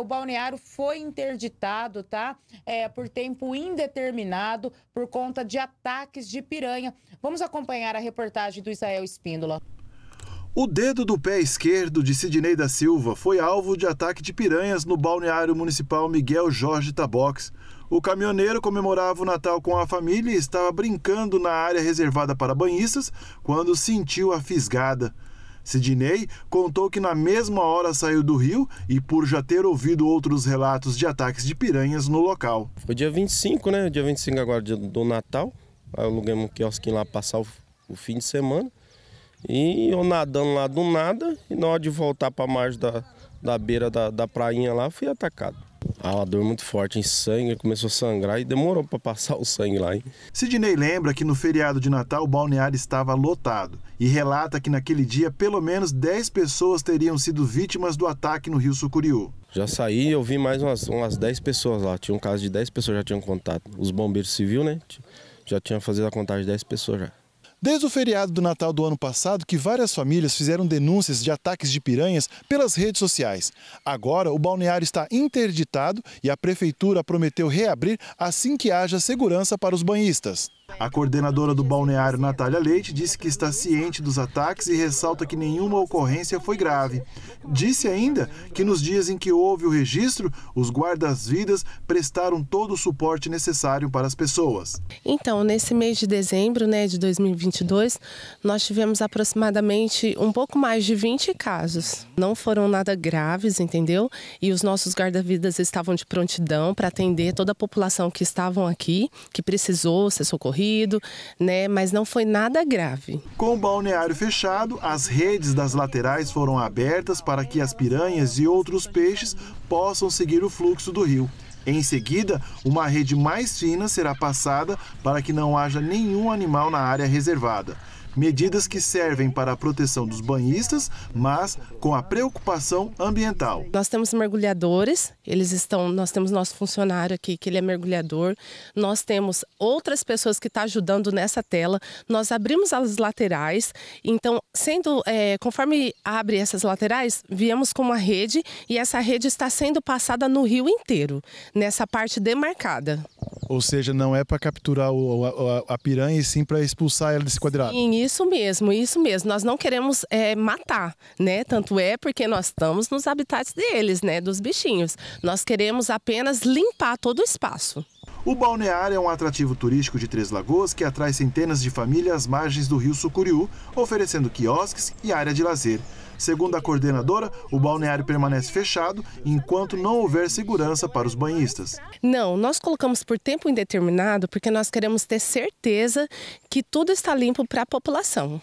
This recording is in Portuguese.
o balneário foi interditado, tá? É, por tempo indeterminado, por conta de ataques de piranha. Vamos acompanhar a reportagem do Israel Espíndola. O dedo do pé esquerdo de Sidney da Silva foi alvo de ataque de piranhas no balneário municipal Miguel Jorge Tabox. O caminhoneiro comemorava o Natal com a família e estava brincando na área reservada para banhistas quando sentiu a fisgada. Sidney contou que na mesma hora saiu do rio e por já ter ouvido outros relatos de ataques de piranhas no local. Foi dia 25, né? Dia 25 agora do Natal. Aí aluguei um quiosque lá passar o, o fim de semana. E eu nadando lá do nada, e na hora de voltar para mais da, da beira da, da prainha lá, fui atacado. Ah, a dor muito forte em sangue, começou a sangrar e demorou para passar o sangue lá. Hein? Sidney lembra que no feriado de Natal o balneário estava lotado e relata que naquele dia pelo menos 10 pessoas teriam sido vítimas do ataque no Rio Sucuriú. Já saí e eu vi mais umas, umas 10 pessoas lá. Tinha um caso de 10 pessoas já tinham contato. Os bombeiros civil, né? Já tinham fazer a contagem de 10 pessoas já. Desde o feriado do Natal do ano passado, que várias famílias fizeram denúncias de ataques de piranhas pelas redes sociais. Agora, o balneário está interditado e a prefeitura prometeu reabrir assim que haja segurança para os banhistas. A coordenadora do balneário, Natália Leite, disse que está ciente dos ataques e ressalta que nenhuma ocorrência foi grave. Disse ainda que nos dias em que houve o registro, os guardas-vidas prestaram todo o suporte necessário para as pessoas. Então, nesse mês de dezembro né, de 2022, nós tivemos aproximadamente um pouco mais de 20 casos. Não foram nada graves, entendeu? E os nossos guarda-vidas estavam de prontidão para atender toda a população que estavam aqui, que precisou ser socorrida né? Mas não foi nada grave. Com o balneário fechado, as redes das laterais foram abertas para que as piranhas e outros peixes possam seguir o fluxo do rio. Em seguida, uma rede mais fina será passada para que não haja nenhum animal na área reservada medidas que servem para a proteção dos banhistas, mas com a preocupação ambiental. Nós temos mergulhadores, eles estão, nós temos nosso funcionário aqui que ele é mergulhador, nós temos outras pessoas que estão tá ajudando nessa tela, nós abrimos as laterais, então sendo é, conforme abre essas laterais, viemos com uma rede e essa rede está sendo passada no rio inteiro, nessa parte demarcada. Ou seja, não é para capturar o, a, a, piranha e sim para expulsar ela desse quadrado. Sim, isso mesmo, isso mesmo. Nós não queremos é, matar, né? Tanto é porque nós estamos nos habitats deles, né? Dos bichinhos. Nós queremos apenas limpar todo o espaço. O balneário é um atrativo turístico de Três Lagoas que atrai centenas de famílias às margens do rio Sucuriú, oferecendo quiosques e área de lazer. Segundo a coordenadora, o balneário permanece fechado enquanto não houver segurança para os banhistas. Não, nós colocamos por tempo indeterminado porque nós queremos ter certeza que tudo está limpo para a população.